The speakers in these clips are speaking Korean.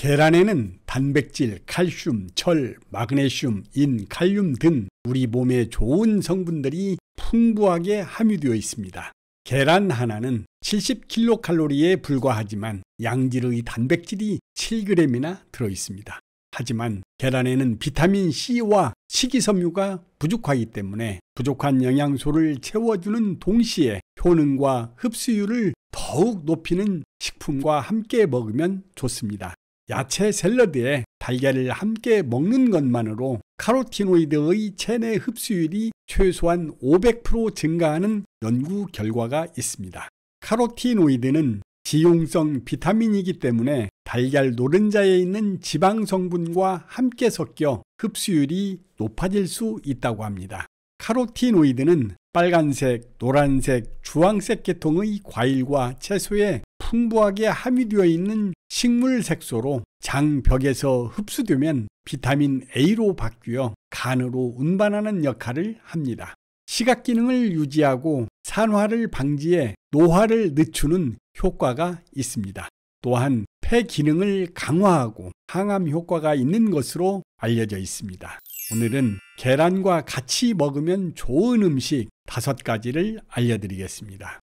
계란에는 단백질, 칼슘, 철, 마그네슘, 인, 칼륨 등 우리 몸에 좋은 성분들이 풍부하게 함유되어 있습니다. 계란 하나는 70kcal에 불과하지만 양질의 단백질이 7g이나 들어 있습니다. 하지만 계란에는 비타민 C와 식이섬유가 부족하기 때문에 부족한 영양소를 채워주는 동시에 효능과 흡수율을 더욱 높이는 식품과 함께 먹으면 좋습니다. 야채 샐러드에 달걀을 함께 먹는 것만으로 카로티노이드의 체내 흡수율이 최소한 500% 증가하는 연구 결과가 있습니다. 카로티노이드는 지용성 비타민이기 때문에 달걀 노른자에 있는 지방 성분과 함께 섞여 흡수율이 높아질 수 있다고 합니다. 카로티노이드는 빨간색, 노란색, 주황색 계통의 과일과 채소에 풍부하게 함유되어 있는 식물 색소로 장 벽에서 흡수되면 비타민 A로 바뀌어 간으로 운반하는 역할을 합니다. 시각 기능을 유지하고 산화를 방지해 노화를 늦추는 효과가 있습니다. 또한 폐 기능을 강화하고 항암 효과가 있는 것으로 알려져 있습니다. 오늘은 계란과 같이 먹으면 좋은 음식 5 가지를 알려드리겠습니다.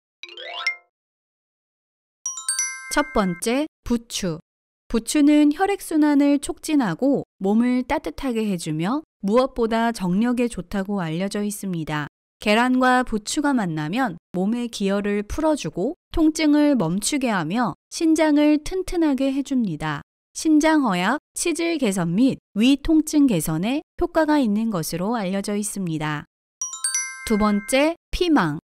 첫 번째, 부추. 부추는 혈액순환을 촉진하고 몸을 따뜻하게 해주며 무엇보다 정력에 좋다고 알려져 있습니다. 계란과 부추가 만나면 몸의 기혈을 풀어주고 통증을 멈추게 하며 신장을 튼튼하게 해줍니다. 신장허약, 치질 개선 및위 통증 개선에 효과가 있는 것으로 알려져 있습니다. 두 번째, 피망.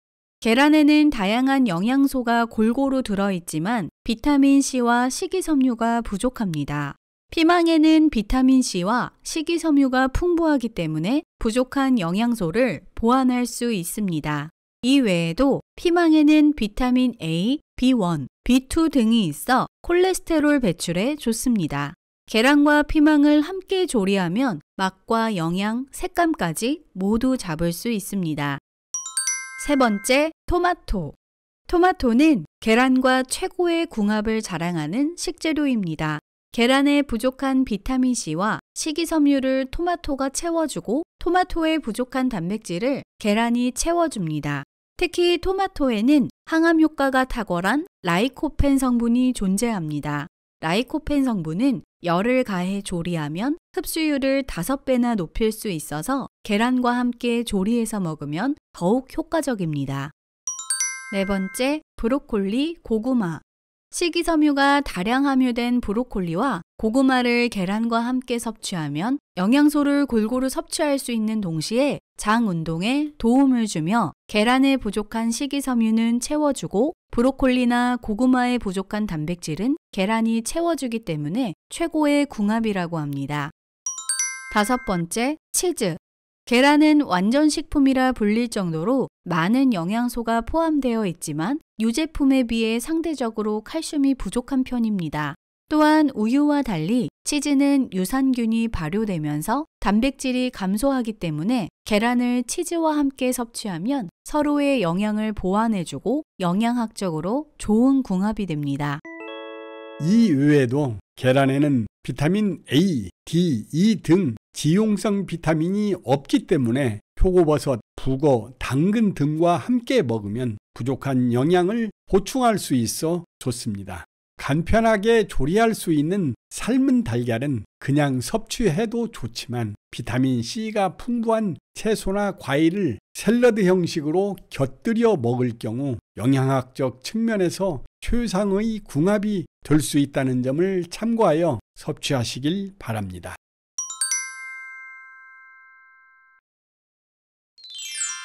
계란에는 다양한 영양소가 골고루 들어있지만 비타민C와 식이섬유가 부족합니다. 피망에는 비타민C와 식이섬유가 풍부하기 때문에 부족한 영양소를 보완할 수 있습니다. 이 외에도 피망에는 비타민 A, B1, B2 등이 있어 콜레스테롤 배출에 좋습니다. 계란과 피망을 함께 조리하면 맛과 영양, 색감까지 모두 잡을 수 있습니다. 세 번째, 토마토. 토마토는 계란과 최고의 궁합을 자랑하는 식재료입니다. 계란의 부족한 비타민C와 식이섬유를 토마토가 채워주고 토마토의 부족한 단백질을 계란이 채워줍니다. 특히 토마토에는 항암 효과가 탁월한 라이코펜 성분이 존재합니다. 라이코펜 성분은 열을 가해 조리하면 흡수율을 5배나 높일 수 있어서 계란과 함께 조리해서 먹으면 더욱 효과적입니다. 네 번째, 브로콜리, 고구마. 식이섬유가 다량 함유된 브로콜리와 고구마를 계란과 함께 섭취하면 영양소를 골고루 섭취할 수 있는 동시에 장 운동에 도움을 주며 계란에 부족한 식이섬유는 채워주고 브로콜리나 고구마에 부족한 단백질은 계란이 채워주기 때문에 최고의 궁합이라고 합니다. 다섯 번째, 치즈. 계란은 완전 식품이라 불릴 정도로 많은 영양소가 포함되어 있지만 유제품에 비해 상대적으로 칼슘이 부족한 편입니다. 또한 우유와 달리 치즈는 유산균이 발효되면서 단백질이 감소하기 때문에 계란을 치즈와 함께 섭취하면 서로의 영양을 보완해주고 영양학적으로 좋은 궁합이 됩니다. 이 외에도 계란에는 비타민 A, D, E 등 지용성 비타민이 없기 때문에 표고버섯, 북어, 당근 등과 함께 먹으면 부족한 영양을 보충할 수 있어 좋습니다. 간편하게 조리할 수 있는 삶은 달걀은 그냥 섭취해도 좋지만 비타민C가 풍부한 채소나 과일을 샐러드 형식으로 곁들여 먹을 경우 영양학적 측면에서 최상의 궁합이 될 수 있다는 점을 참고하여 섭취하시길 바랍니다.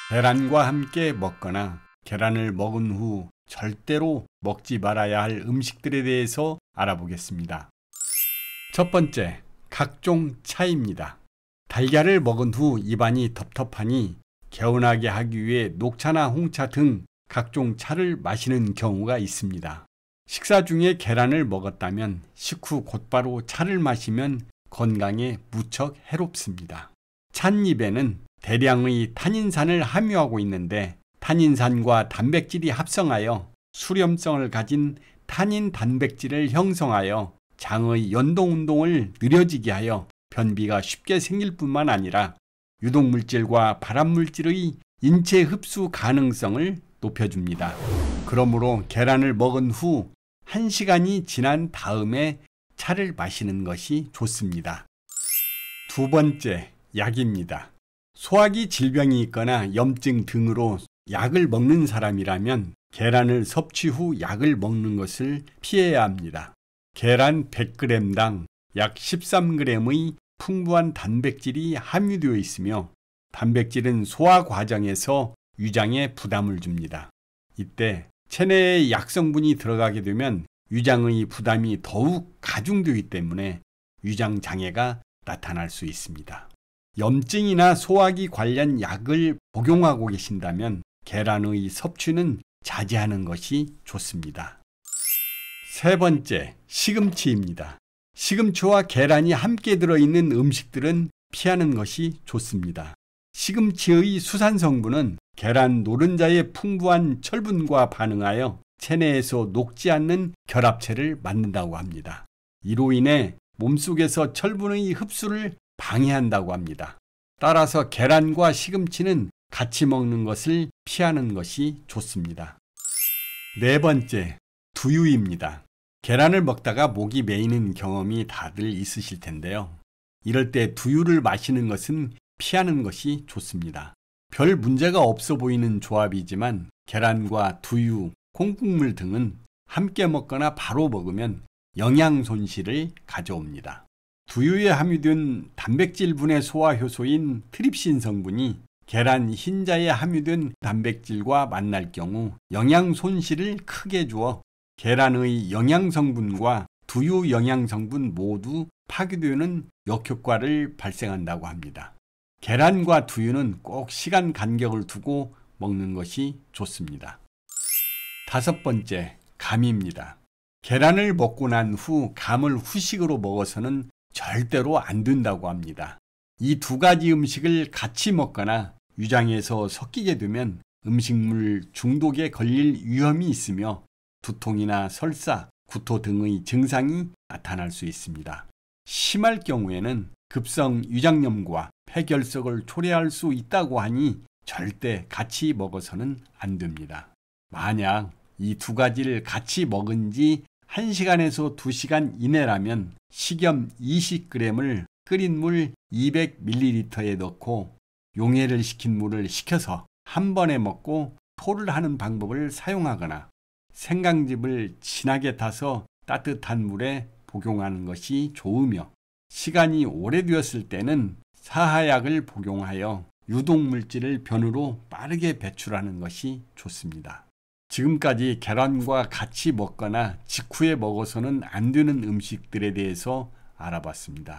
계란과 함께 먹거나 계란을 먹은 후 절대로 먹지 말아야 할 음식들에 대해서 알아보겠습니다. 첫 번째, 각종 차입니다. 달걀을 먹은 후 입안이 텁텁하니 개운하게 하기 위해 녹차나 홍차 등 각종 차를 마시는 경우가 있습니다. 식사 중에 계란을 먹었다면 식후 곧바로 차를 마시면 건강에 무척 해롭습니다. 찬 입에는 대량의 탄인산을 함유하고 있는데 탄인산과 단백질이 합성하여 수렴성을 가진 탄인 단백질을 형성하여 장의 연동운동을 느려지게 하여 변비가 쉽게 생길 뿐만 아니라 유독물질과 발암물질의 인체 흡수 가능성을 높여줍니다. 그러므로 계란을 먹은 후 1시간이 지난 다음에 차를 마시는 것이 좋습니다. 두 번째, 약입니다. 소화기 질병이 있거나 염증 등으로 약을 먹는 사람이라면 계란을 섭취 후 약을 먹는 것을 피해야 합니다. 계란 100g당 약 13g의 풍부한 단백질이 함유되어 있으며 단백질은 소화 과정에서 위장에 부담을 줍니다. 이때 체내에 약성분이 들어가게 되면 위장의 부담이 더욱 가중되기 때문에 위장 장애가 나타날 수 있습니다. 염증이나 소화기 관련 약을 복용하고 계신다면 계란의 섭취는 자제하는 것이 좋습니다. 세 번째, 시금치입니다. 시금치와 계란이 함께 들어있는 음식들은 피하는 것이 좋습니다. 시금치의 수산 성분은 계란 노른자의 풍부한 철분과 반응하여 체내에서 녹지 않는 결합체를 만든다고 합니다. 이로 인해 몸속에서 철분의 흡수를 방해한다고 합니다. 따라서 계란과 시금치는 같이 먹는 것을 피하는 것이 좋습니다. 네 번째, 두유입니다. 계란을 먹다가 목이 메이는 경험이 다들 있으실 텐데요. 이럴 때 두유를 마시는 것은 피하는 것이 좋습니다. 별 문제가 없어 보이는 조합이지만 계란과 두유, 콩국물 등은 함께 먹거나 바로 먹으면 영양 손실을 가져옵니다. 두유에 함유된 단백질분해 소화 효소인 트립신 성분이 계란 흰자에 함유된 단백질과 만날 경우 영양 손실을 크게 주어 계란의 영양 성분과 두유 영양 성분 모두 파괴되는 역효과를 발생한다고 합니다. 계란과 두유는 꼭 시간 간격을 두고 먹는 것이 좋습니다. 다섯 번째, 감입니다. 계란을 먹고 난 후 감을 후식으로 먹어서는 절대로 안 된다고 합니다. 이 두 가지 음식을 같이 먹거나 위장에서 섞이게 되면 음식물 중독에 걸릴 위험이 있으며 두통이나 설사, 구토 등의 증상이 나타날 수 있습니다. 심할 경우에는 급성 위장염과 폐결석을 초래할 수 있다고 하니 절대 같이 먹어서는 안 됩니다. 만약 이 두 가지를 같이 먹은 지 1시간에서 2시간 이내라면 식염 20g을 끓인 물 200ml에 넣고 용해를 시킨 물을 식혀서 한 번에 먹고 토를 하는 방법을 사용하거나 생강즙을 진하게 타서 따뜻한 물에 복용하는 것이 좋으며 시간이 오래되었을 때는 사하약을 복용하여 유독물질을 변으로 빠르게 배출하는 것이 좋습니다. 지금까지 계란과 같이 먹거나 직후에 먹어서는 안 되는 음식들에 대해서 알아봤습니다.